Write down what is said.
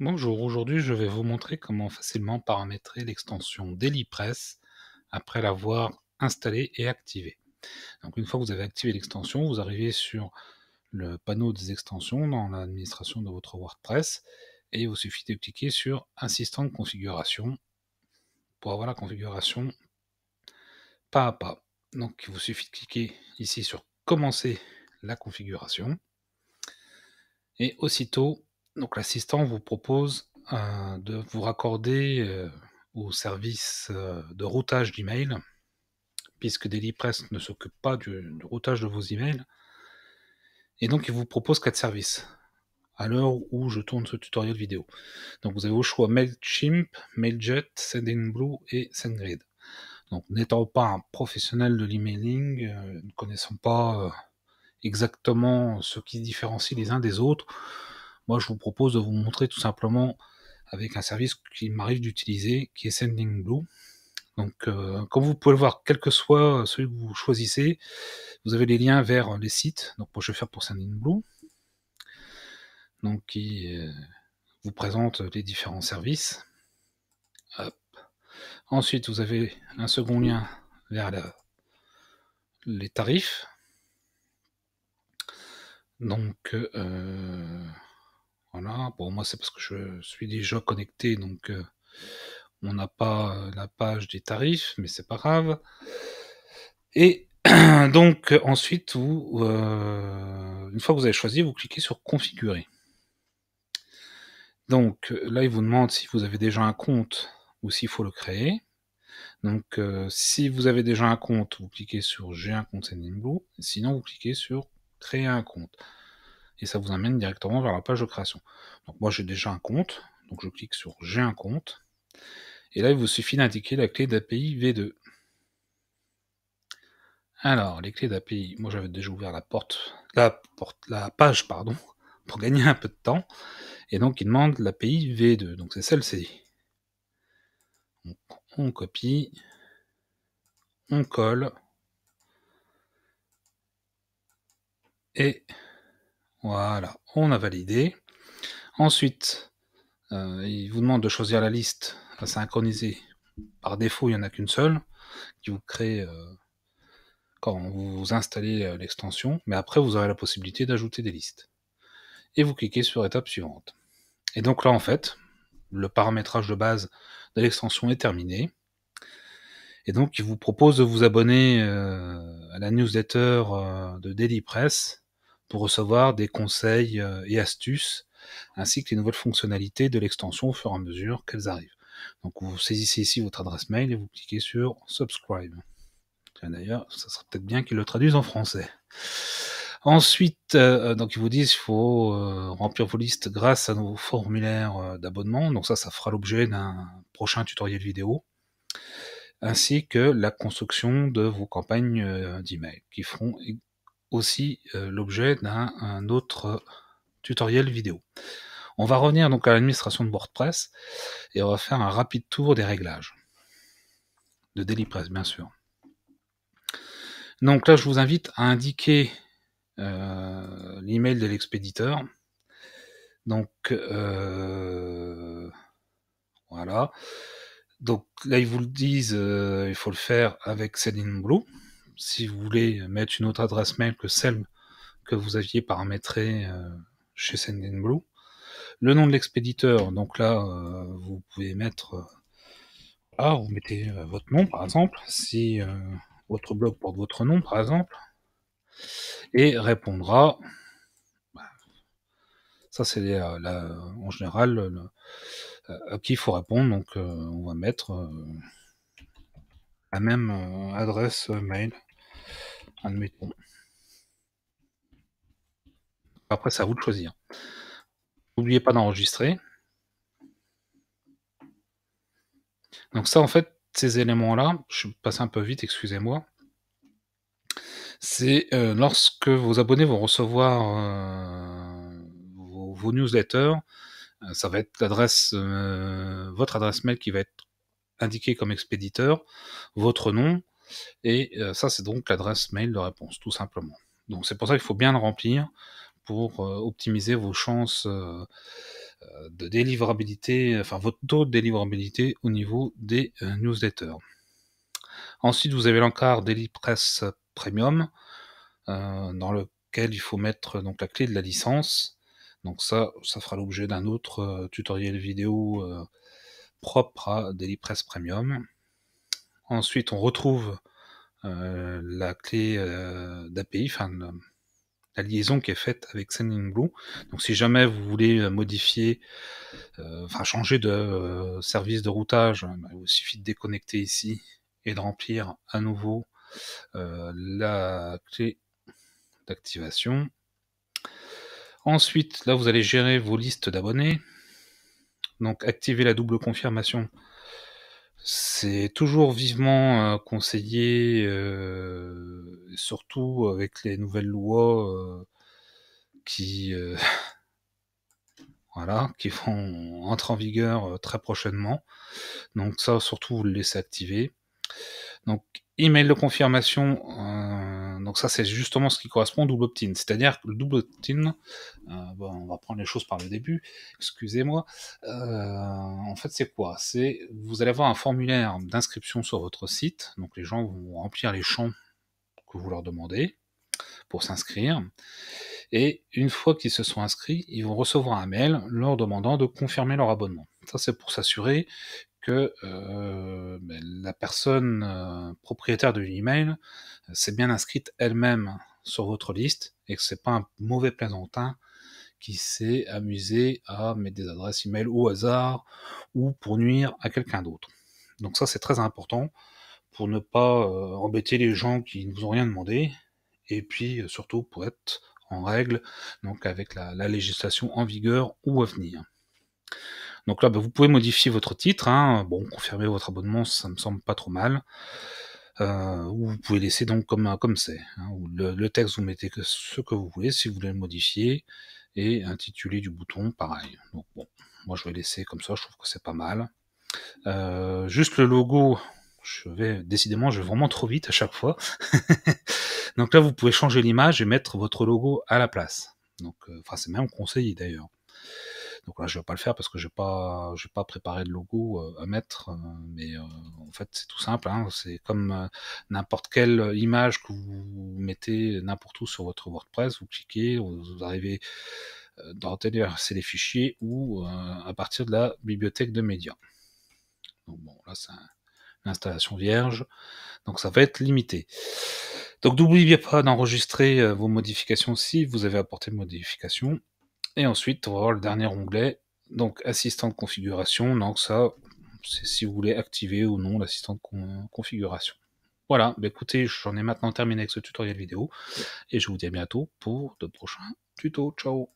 Bonjour, aujourd'hui je vais vous montrer comment facilement paramétrer l'extension press après l'avoir installée et activée. Donc une fois que vous avez activé l'extension, vous arrivez sur le panneau des extensions dans l'administration de votre WordPress et il vous suffit de cliquer sur Assistant de configuration pour avoir la configuration pas à pas. Donc il vous suffit de cliquer ici sur Commencer la configuration et aussitôt donc l'assistant vous propose euh, de vous raccorder euh, au service euh, de routage d'email, puisque Dailypress ne s'occupe pas du, routage de vos emails. Et donc il vous propose quatre services à l'heure où je tourne ce tutoriel vidéo. Donc vous avez au choix Mailchimp, Mailjet, Sendinblue et SendGrid. Donc n'étant pas un professionnel de l'emailing, ne connaissant pas exactement ce qui différencie les uns des autres, moi, je vous propose de vous montrer tout simplement avec un service qui m'arrive d'utiliser, qui est Sending Donc, euh, comme vous pouvez le voir, quel que soit celui que vous choisissez, vous avez les liens vers les sites. Donc, moi, je vais faire pour SendingBlue. Blue. Donc, qui euh, vous présente les différents services. Ensuite, vous avez un second lien vers les tarifs. Donc, euh, voilà. Bon, moi, c'est parce que je suis déjà connecté, donc euh, on n'a pas euh, la page des tarifs, mais c'est pas grave. Et donc, ensuite, vous, euh, une fois que vous avez choisi, vous cliquez sur Configurer. Donc, là, il vous demande si vous avez déjà un compte ou s'il faut le créer. Donc, si vous avez déjà un compte, vous cliquez sur J'ai un compte Blue. Sinon, vous cliquez sur Créer un compte et ça vous amène directement vers la page de création. Donc moi j'ai déjà un compte, donc je clique sur j'ai un compte, et là il vous suffit d'indiquer la clé d'API V2. Alors, les clés d'API, moi j'avais déjà ouvert la porte, la page, pardon, pour gagner un peu de temps. Et donc il demande l'API V2, donc c'est celle-ci. on copie, on colle, et voilà, on a validé. Ensuite, euh, il vous demande de choisir la liste à synchroniser. Par défaut, il n'y en a qu'une seule qui vous crée euh, quand vous installez euh, l'extension, mais après, vous aurez la possibilité d'ajouter des listes. Et vous cliquez sur étape suivante. Et donc là, en fait, le paramétrage de base de l'extension est terminé. Et donc, il vous propose de vous abonner à la newsletter de Daily Press pour recevoir des conseils euh, et astuces, ainsi que les nouvelles fonctionnalités de l'extension au fur et à mesure qu'elles arrivent. Donc vous saisissez ici votre adresse mail et vous cliquez sur subscribe. D'ailleurs, ça serait peut-être bien qu'ils le traduisent en français. Ensuite, euh, donc ils vous disent qu'il faut euh, remplir vos listes grâce à nos formulaires d'abonnement. Donc ça, ça fera l'objet d'un prochain tutoriel vidéo, ainsi que la construction de vos campagnes d'email, qui feront aussi euh, l'objet d'un autre euh, tutoriel vidéo. On va revenir donc à l'administration de WordPress et on va faire un rapide tour des réglages de DailyPress bien sûr. Donc là, je vous invite à indiquer euh, l'email de l'expéditeur. Donc euh, voilà. Donc là, ils vous le disent, il faut le faire avec Céline Blue si vous voulez mettre une autre adresse mail que celle que vous aviez paramétrée euh, chez Sendinblue. Le nom de l'expéditeur, donc là, euh, vous pouvez mettre... Euh, ah, vous mettez votre nom, par exemple, si votre blog porte votre nom, par exemple, et répondra bah, ça, c'est en général à qui il faut répondre. Donc, on va mettre la même adresse mail admettons. Après, c'est à vous de choisir. N'oubliez pas d'enregistrer. Donc ça, en fait, ces éléments-là, je suis passé un peu vite, excusez-moi, c'est euh, lorsque vos abonnés vont recevoir euh, vos, newsletters, euh, ça va être l'adresse, votre adresse mail qui va être indiquée comme expéditeur, votre nom, et euh, ça, c'est donc l'adresse mail de réponse, tout simplement. Donc c'est pour ça qu'il faut bien le remplir pour euh, optimiser vos chances euh, de délivrabilité, enfin votre taux de délivrabilité au niveau des newsletters. Ensuite, vous avez l'encart Press Premium, dans lequel il faut mettre donc la clé de la licence. Donc ça, ça fera l'objet d'un autre tutoriel vidéo propre à Press Premium. Ensuite, on retrouve euh, la clé euh, d'API, la liaison qui est faite avec Sending Donc si jamais vous voulez euh, modifier, enfin changer de service de routage, hein, bah, il vous suffit de déconnecter ici et de remplir à nouveau la clé d'activation. Ensuite, là vous allez gérer vos listes d'abonnés. Donc activer la double confirmation c'est toujours vivement euh, conseillé, euh, surtout avec les nouvelles lois euh, qui, voilà, qui vont entrer en vigueur très prochainement. Donc ça, surtout, vous le laissez activer. Donc email de confirmation. Euh, donc ça, c'est justement ce qui correspond au double opt-in. C'est-à-dire que le double opt-in, euh, on va prendre les choses par le début, excusez-moi. Euh, en fait, c'est quoi C'est vous allez avoir un formulaire d'inscription sur votre site. Donc les gens vont remplir les champs que vous leur demandez pour s'inscrire. Et une fois qu'ils se sont inscrits, ils vont recevoir un mail leur demandant de confirmer leur abonnement. Ça, c'est pour s'assurer que euh, ben, la personne euh, propriétaire de l'email euh, s'est bien inscrite elle-même sur votre liste et que c'est pas un mauvais plaisantin qui s'est amusé à mettre des adresses email au hasard ou pour nuire à quelqu'un d'autre. Donc ça c'est très important pour ne pas embêter les gens qui ne vous ont rien demandé et puis surtout pour être en règle donc avec la, la législation en vigueur ou à venir. Donc là, bah, vous pouvez modifier votre titre. Hein. Bon, confirmer votre abonnement, ça me semble pas trop mal. Euh, ou vous pouvez laisser donc comme comme c'est. Hein. Le, texte, vous mettez que ce que vous voulez, si vous voulez le modifier, et intitulé du bouton, pareil. Donc bon, moi je vais laisser comme ça, je trouve que c'est pas mal. Euh, juste le logo, je vais décidément, je vais vraiment trop vite à chaque fois. donc là, vous pouvez changer l'image et mettre votre logo à la place. Donc, euh, enfin, c'est même conseillé d'ailleurs. Donc là, je vais pas le faire parce que je n'ai pas, préparé de logo euh, à mettre. Euh, mais euh, en fait, c'est tout simple. Hein. c'est comme n'importe quelle image que vous mettez n'importe où sur votre WordPress. Vous cliquez, vous arrivez dans téléverser les fichiers ou à partir de la bibliothèque de médias. Donc bon, là, c'est l'installation vierge. Donc ça va être limité. Donc n'oubliez pas d'enregistrer vos modifications si vous avez apporté de modifications. Et ensuite, on va voir le dernier onglet, donc assistant de configuration. Donc ça, c'est si vous voulez activer ou non l'assistant de configuration. Voilà, bah écoutez, j'en ai maintenant terminé avec ce tutoriel vidéo et je vous dis à bientôt pour de prochains tutos. Ciao